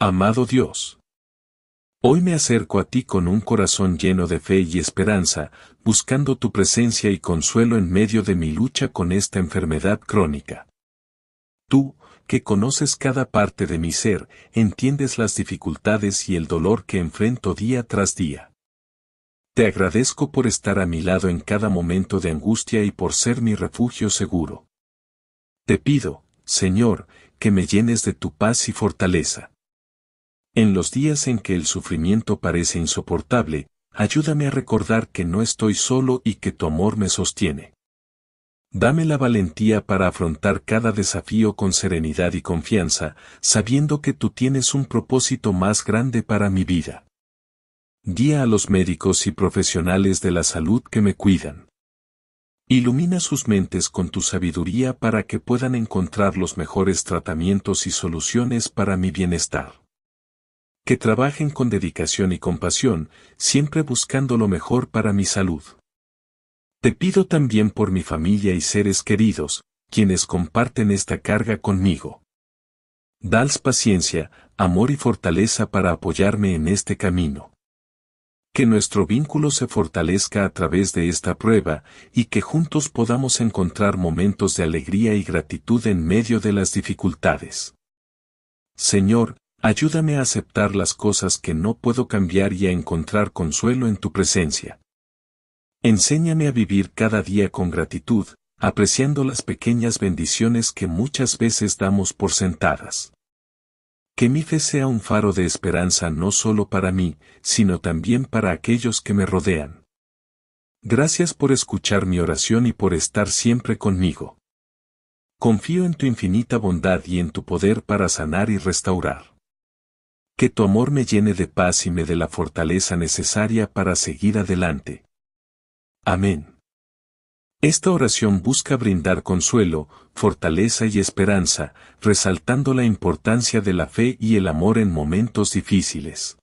Amado Dios. Hoy me acerco a ti con un corazón lleno de fe y esperanza, buscando tu presencia y consuelo en medio de mi lucha con esta enfermedad crónica. Tú, que conoces cada parte de mi ser, entiendes las dificultades y el dolor que enfrento día tras día. Te agradezco por estar a mi lado en cada momento de angustia y por ser mi refugio seguro. Te pido, Señor, que me llenes de tu paz y fortaleza. En los días en que el sufrimiento parece insoportable, ayúdame a recordar que no estoy solo y que tu amor me sostiene. Dame la valentía para afrontar cada desafío con serenidad y confianza, sabiendo que tú tienes un propósito más grande para mi vida. Guía a los médicos y profesionales de la salud que me cuidan. Ilumina sus mentes con tu sabiduría para que puedan encontrar los mejores tratamientos y soluciones para mi bienestar que trabajen con dedicación y compasión, siempre buscando lo mejor para mi salud. Te pido también por mi familia y seres queridos, quienes comparten esta carga conmigo. Dals paciencia, amor y fortaleza para apoyarme en este camino. Que nuestro vínculo se fortalezca a través de esta prueba y que juntos podamos encontrar momentos de alegría y gratitud en medio de las dificultades. Señor, Ayúdame a aceptar las cosas que no puedo cambiar y a encontrar consuelo en tu presencia. Enséñame a vivir cada día con gratitud, apreciando las pequeñas bendiciones que muchas veces damos por sentadas. Que mi fe sea un faro de esperanza no solo para mí, sino también para aquellos que me rodean. Gracias por escuchar mi oración y por estar siempre conmigo. Confío en tu infinita bondad y en tu poder para sanar y restaurar. Que tu amor me llene de paz y me dé la fortaleza necesaria para seguir adelante. Amén. Esta oración busca brindar consuelo, fortaleza y esperanza, resaltando la importancia de la fe y el amor en momentos difíciles.